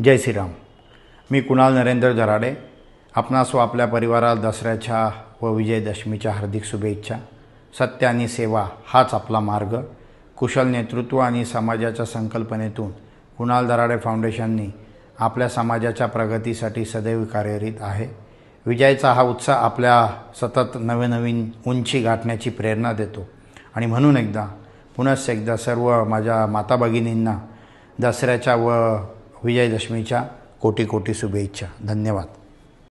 जय श्रीराम मी कुणाल नरेंद्र दराडे आपणास व आपल्या परिवाराला दसऱ्याच्या व विजयदशमीच्या हार्दिक शुभेच्छा सत्य आणि सेवा हाच आपला मार्ग कुशल नेतृत्व आणि समाजाच्या संकल्पनेतून कुणाल दराडे फाउंडेशननी आपल्या समाजाच्या प्रगतीसाठी सदैव कार्यरत आहे विजयाचा हा उत्साह आपल्या सतत नवनवीन उंची गाठण्याची प्रेरणा देतो आणि म्हणून एकदा पुनश एकदा सर्व माझ्या माता भगिनींना दसऱ्याच्या व विजयदशमीच्या कोटी कोटी शुभेच्छा धन्यवाद